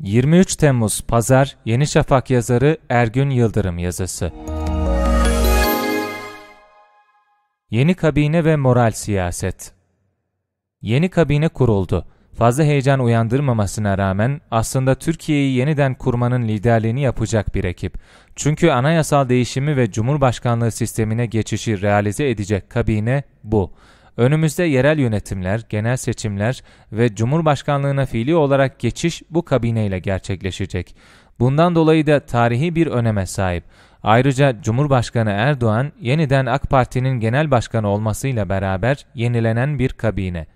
23 Temmuz Pazar Yeni Şafak yazarı Ergün Yıldırım yazısı. Yeni kabine ve moral siyaset. Yeni kabine kuruldu. Fazla heyecan uyandırmamasına rağmen aslında Türkiye'yi yeniden kurmanın liderliğini yapacak bir ekip. Çünkü anayasal değişimi ve Cumhurbaşkanlığı sistemine geçişi realize edecek kabine bu. Önümüzde yerel yönetimler, genel seçimler ve Cumhurbaşkanlığına fiili olarak geçiş bu kabineyle gerçekleşecek. Bundan dolayı da tarihi bir öneme sahip. Ayrıca Cumhurbaşkanı Erdoğan yeniden AK Parti'nin genel başkanı olmasıyla beraber yenilenen bir kabine.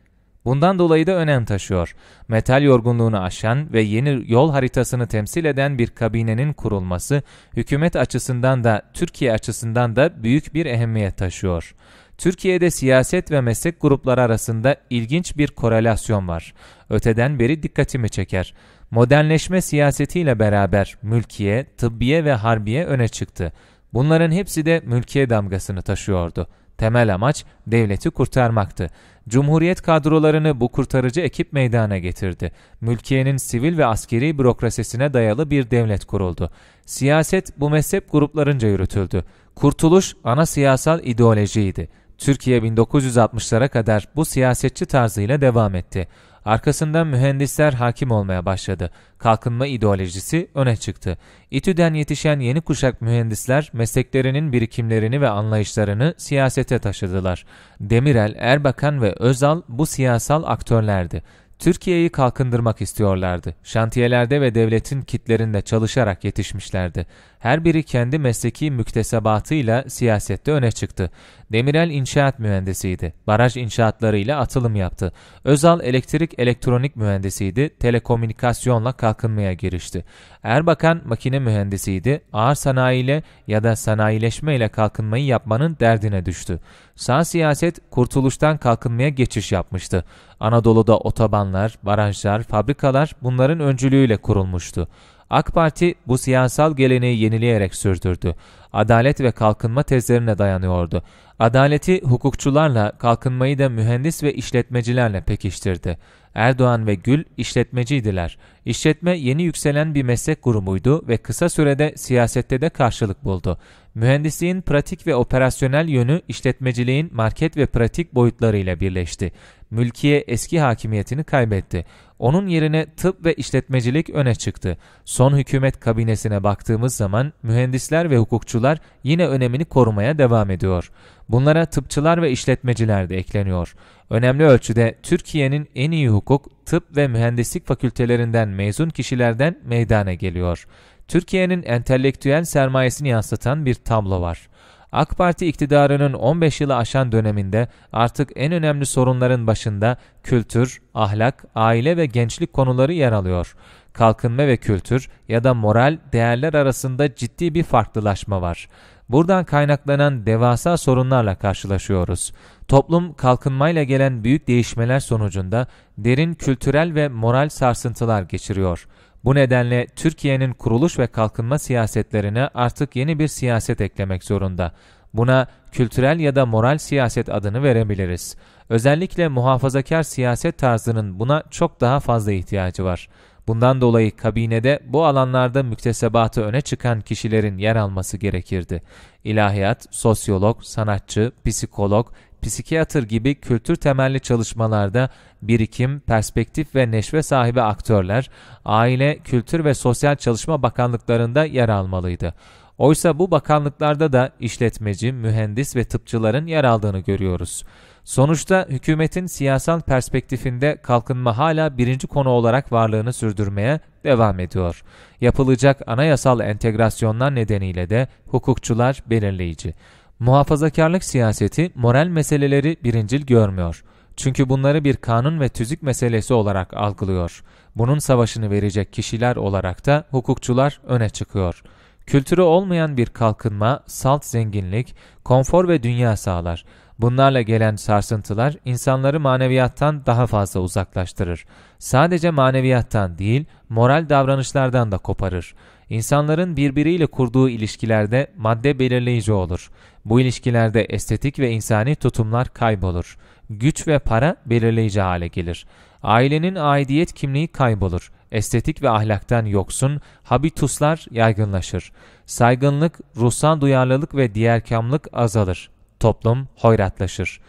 Bundan dolayı da önem taşıyor. Metal yorgunluğunu aşan ve yeni yol haritasını temsil eden bir kabinenin kurulması hükümet açısından da Türkiye açısından da büyük bir ehemmiyet taşıyor. Türkiye'de siyaset ve meslek grupları arasında ilginç bir korelasyon var. Öteden beri dikkatimi çeker. Modernleşme siyasetiyle beraber mülkiye, tıbbiye ve harbiye öne çıktı. Bunların hepsi de mülkiye damgasını taşıyordu. Temel amaç devleti kurtarmaktı. Cumhuriyet kadrolarını bu kurtarıcı ekip meydana getirdi. Mülkiyenin sivil ve askeri bürokrasisine dayalı bir devlet kuruldu. Siyaset bu mezhep gruplarınca yürütüldü. Kurtuluş ana siyasal ideolojiydi. Türkiye 1960'lara kadar bu siyasetçi tarzıyla devam etti. Arkasından mühendisler hakim olmaya başladı. Kalkınma ideolojisi öne çıktı. İTÜ'den yetişen yeni kuşak mühendisler mesleklerinin birikimlerini ve anlayışlarını siyasete taşıdılar. Demirel, Erbakan ve Özal bu siyasal aktörlerdi. Türkiye'yi kalkındırmak istiyorlardı. Şantiyelerde ve devletin kitlerinde çalışarak yetişmişlerdi. Her biri kendi mesleki müktesebatıyla siyasette öne çıktı. Demirel inşaat mühendisiydi. Baraj inşaatlarıyla atılım yaptı. Özal elektrik elektronik mühendisiydi. Telekomünikasyonla kalkınmaya girişti. Erbakan makine mühendisiydi. Ağır sanayiyle ya da sanayileşme ile kalkınmayı yapmanın derdine düştü. Sağ siyaset kurtuluştan kalkınmaya geçiş yapmıştı. Anadolu'da otobanlı limanlar, barajlar, fabrikalar bunların öncülüğüyle kurulmuştu. AK Parti bu siyasal geleneği yenileyerek sürdürdü. Adalet ve kalkınma tezlerine dayanıyordu. Adaleti hukukçularla, kalkınmayı da mühendis ve işletmecilerle pekiştirdi. Erdoğan ve Gül işletmeciydiler. İşletme yeni yükselen bir meslek grubuydu ve kısa sürede siyasette de karşılık buldu. Mühendisliğin pratik ve operasyonel yönü işletmeciliğin market ve pratik boyutlarıyla birleşti. Mülkiye eski hakimiyetini kaybetti. Onun yerine tıp ve işletmecilik öne çıktı. Son hükümet kabinesine baktığımız zaman mühendisler ve hukukçular yine önemini korumaya devam ediyor. Bunlara tıpçılar ve işletmeciler de ekleniyor. Önemli ölçüde Türkiye'nin en iyi hukuk, tıp ve mühendislik fakültelerinden mezun kişilerden meydana geliyor. Türkiye'nin entelektüel sermayesini yansıtan bir tablo var. AK Parti iktidarının 15 yılı aşan döneminde artık en önemli sorunların başında kültür, ahlak, aile ve gençlik konuları yer alıyor. Kalkınma ve kültür ya da moral değerler arasında ciddi bir farklılaşma var. Buradan kaynaklanan devasa sorunlarla karşılaşıyoruz. Toplum kalkınmayla gelen büyük değişmeler sonucunda derin kültürel ve moral sarsıntılar geçiriyor. Bu nedenle Türkiye'nin kuruluş ve kalkınma siyasetlerine artık yeni bir siyaset eklemek zorunda. Buna kültürel ya da moral siyaset adını verebiliriz. Özellikle muhafazakar siyaset tarzının buna çok daha fazla ihtiyacı var. Bundan dolayı kabinede bu alanlarda müktesebatı öne çıkan kişilerin yer alması gerekirdi. İlahiyat, sosyolog, sanatçı, psikolog, psikiyatr gibi kültür temelli çalışmalarda birikim, perspektif ve neşve sahibi aktörler, aile, kültür ve sosyal çalışma bakanlıklarında yer almalıydı. Oysa bu bakanlıklarda da işletmeci, mühendis ve tıpçıların yer aldığını görüyoruz. Sonuçta hükümetin siyasal perspektifinde kalkınma hala birinci konu olarak varlığını sürdürmeye devam ediyor. Yapılacak anayasal entegrasyonlar nedeniyle de hukukçular belirleyici. Muhafazakarlık siyaseti moral meseleleri birincil görmüyor. Çünkü bunları bir kanun ve tüzük meselesi olarak algılıyor. Bunun savaşını verecek kişiler olarak da hukukçular öne çıkıyor. Kültürü olmayan bir kalkınma, salt zenginlik, konfor ve dünya sağlar. Bunlarla gelen sarsıntılar insanları maneviyattan daha fazla uzaklaştırır. Sadece maneviyattan değil, moral davranışlardan da koparır. İnsanların birbiriyle kurduğu ilişkilerde madde belirleyici olur. Bu ilişkilerde estetik ve insani tutumlar kaybolur. Güç ve para belirleyici hale gelir. Ailenin aidiyet kimliği kaybolur. Estetik ve ahlaktan yoksun habituslar yaygınlaşır. Saygınlık, ruhsal duyarlılık ve diğerkamlık azalır. Toplum hoyratlaşır.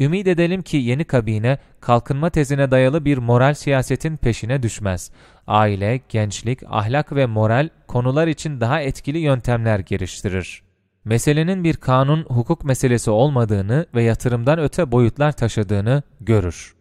Ümid edelim ki yeni kabine kalkınma tezine dayalı bir moral siyasetin peşine düşmez. Aile, gençlik, ahlak ve moral konular için daha etkili yöntemler geliştirir. Meselenin bir kanun, hukuk meselesi olmadığını ve yatırımdan öte boyutlar taşıdığını görür.